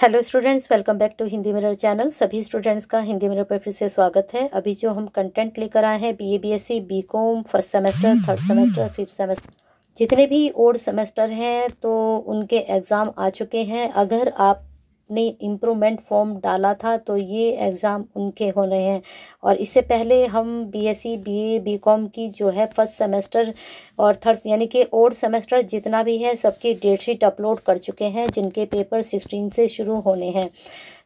hello students welcome back to Hindi mirror channel सभी students का Hindi mirror पर फिर से स्वागत है अभी जो हम कंटेंट लेकर आए हैं BA BSc BCom first semester third semester fifth semester जितने भी ओल्ड सेमेस्टर हैं तो उनके एग्ज़ाम आ चुके हैं अगर आप ने इम्प्रूवमेंट फॉर्म डाला था तो ये एग्ज़ाम उनके हो रहे हैं और इससे पहले हम बीएससी बीए बीकॉम की जो है फर्स्ट सेमेस्टर और थर्ड यानी कि ओल्ड सेमेस्टर जितना भी है सबकी डेट शीट अपलोड कर चुके हैं जिनके पेपर सिक्सटीन से शुरू होने हैं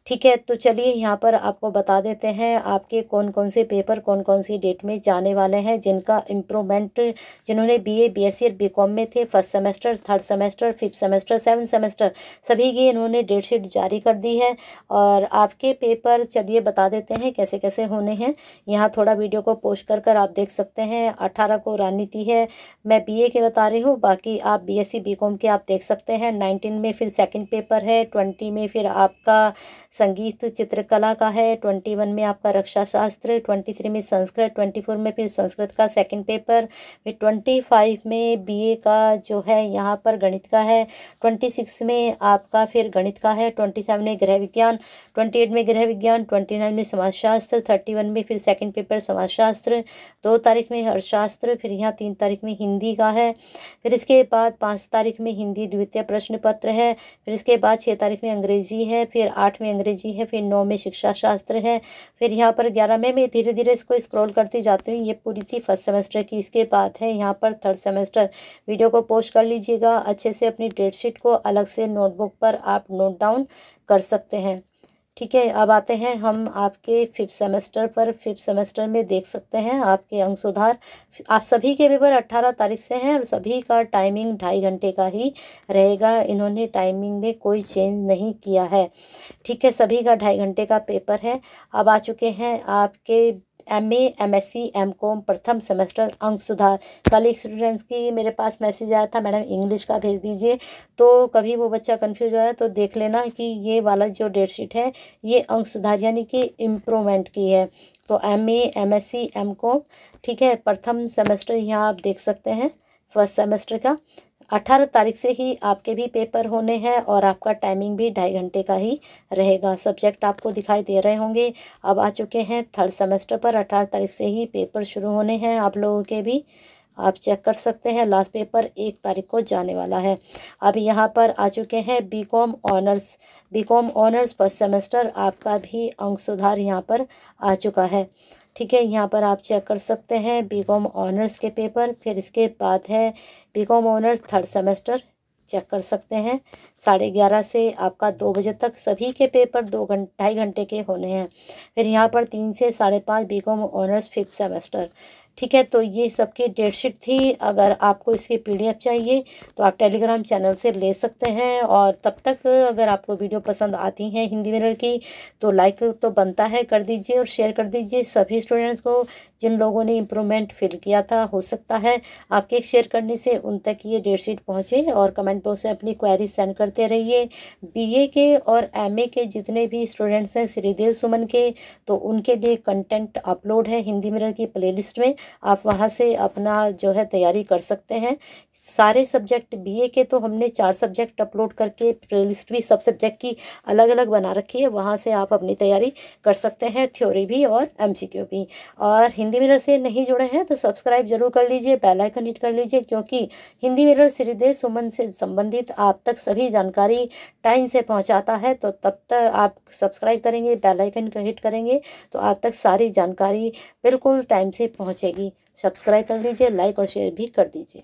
ठीक है तो चलिए यहाँ पर आपको बता देते हैं आपके कौन कौन से पेपर कौन कौन सी डेट में जाने वाले हैं जिनका इम्प्रूवमेंट जिन्होंने B A B S C और बी कॉम में थे first semester third semester fifth semester seven semester सभी की इन्होंने डेट शीट जारी कर दी है और आपके पेपर चलिए बता देते हैं कैसे कैसे होने हैं यहाँ थोड़ा वीडियो को पोस्ट कर कर आप देख सकते हैं अठारह को रणनीति है मैं ए के बता रही हूँ बाकी आप बी कॉम के आप देख सकते हैं नाइनटीन में फिर सेकेंड पेपर है ट्वेंटी में फिर आपका संगीत चित्रकला का है ट्वेंटी वन में आपका रक्षा शास्त्र ट्वेंटी थ्री में संस्कृत ट्वेंटी फोर में फिर संस्कृत का सेकंड पेपर फिर ट्वेंटी फाइव में बीए का जो है यहाँ पर गणित का है ट्वेंटी सिक्स में आपका फिर गणित का है ट्वेंटी सेवन में गृह विज्ञान ट्वेंटी एट में गृह विज्ञान ट्वेंटी नाइन में समाजशास्त्र थर्टी वन में फिर सेकंड पेपर समाजशास्त्र दो तारीख में अर्थशास्त्र फिर यहाँ तीन तारीख में हिंदी का है फिर इसके बाद पाँच तारीख में हिंदी द्वितीय प्रश्न पत्र है फिर इसके बाद छः तारीख में अंग्रेजी है फिर आठ में अंग्रेजी है फिर नौ में शिक्षा शास्त्र है फिर यहाँ पर ग्यारह में मैं धीरे धीरे इसको स्क्रॉल करती जाती हूँ ये पूरी थी फर्स्ट सेमेस्टर की इसके बाद है यहाँ पर थर्ड सेमेस्टर वीडियो को पोस्ट कर लीजिएगा अच्छे से अपनी डेट शीट को अलग से नोटबुक पर आप नोट डाउन कर सकते हैं ठीक है अब आते हैं हम आपके फिफ्थ सेमेस्टर पर फिफ्थ सेमेस्टर में देख सकते हैं आपके अंक सुधार आप सभी के पेपर अट्ठारह तारीख से हैं और सभी का टाइमिंग ढाई घंटे का ही रहेगा इन्होंने टाइमिंग में कोई चेंज नहीं किया है ठीक है सभी का ढाई घंटे का पेपर है अब आ चुके हैं आपके M A M S C M com प्रथम सेमेस्टर अंक सुधार कल एक स्टूडेंट्स की मेरे पास मैसेज आया था मैडम इंग्लिश का भेज दीजिए तो कभी वो बच्चा कन्फ्यूज हो जाए तो देख लेना कि ये वाला जो डेट शीट है ये अंक सुधार यानी कि इम्प्रूवमेंट की है तो M A M S C M com ठीक है प्रथम सेमेस्टर यहाँ आप देख सकते हैं फर्स्ट सेमेस्टर का अठारह तारीख से ही आपके भी पेपर होने हैं और आपका टाइमिंग भी ढाई घंटे का ही रहेगा सब्जेक्ट आपको दिखाई दे रहे होंगे अब आ चुके हैं थर्ड सेमेस्टर पर अठारह तारीख से ही पेपर शुरू होने हैं आप लोगों के भी आप चेक कर सकते हैं लास्ट पेपर एक तारीख को जाने वाला है अब यहाँ पर आ चुके हैं BCom honours BCom honours first semester आपका भी अंक सुधार यहाँ पर आ चुका है ठीक है यहाँ पर आप चेक कर सकते हैं बीकॉम ऑनर्स के पेपर फिर इसके बाद है BCom honours third semester check कर सकते हैं साढ़े ग्यारह से आपका दो बजे तक सभी के पेपर दो घंटे ढाई घंटे के होने हैं फिर यहाँ पर तीन से साढ़े पाँच B com honours fifth semester ठीक है तो ये सबकी डेट शीट थी अगर आपको इसकी पीडीएफ चाहिए तो आप टेलीग्राम चैनल से ले सकते हैं और तब तक अगर आपको वीडियो पसंद आती है हिंदी मिरर की तो लाइक तो बनता है कर दीजिए और शेयर कर दीजिए सभी स्टूडेंट्स को जिन लोगों ने इम्प्रूवमेंट फील किया था हो सकता है आपके शेयर करने से उन तक ये डेट शीट पहुँचे और कमेंट बॉक्स में अपनी क्वेरी सेंड करते रहिए बीए के और एमए के जितने भी स्टूडेंट्स हैं श्रीदेव सुमन के तो उनके लिए कंटेंट अपलोड है हिंदी मिरर की प्ले में आप वहाँ से अपना जो है तैयारी कर सकते हैं सारे सब्जेक्ट बी के तो हमने चार सब्जेक्ट अपलोड करके प्ले भी सब सब्जेक्ट की अलग अलग बना रखी है वहाँ से आप अपनी तैयारी कर सकते हैं थ्योरी भी और एमसीक्यू भी और हिंदी हिंदी मिरर से नहीं जुड़े हैं तो सब्सक्राइब जरूर कर लीजिए बेल आइकन हिट कर लीजिए क्योंकि हिंदी मिरर श्रीदेव सुमन से संबंधित आप तक सभी जानकारी टाइम से पहुंचाता है तो तब तक आप सब्सक्राइब करेंगे बेल आइकन हिट करेंगे तो आप तक सारी जानकारी बिल्कुल टाइम से पहुँचेगी सब्सक्राइब कर लीजिए लाइक और शेयर भी कर दीजिए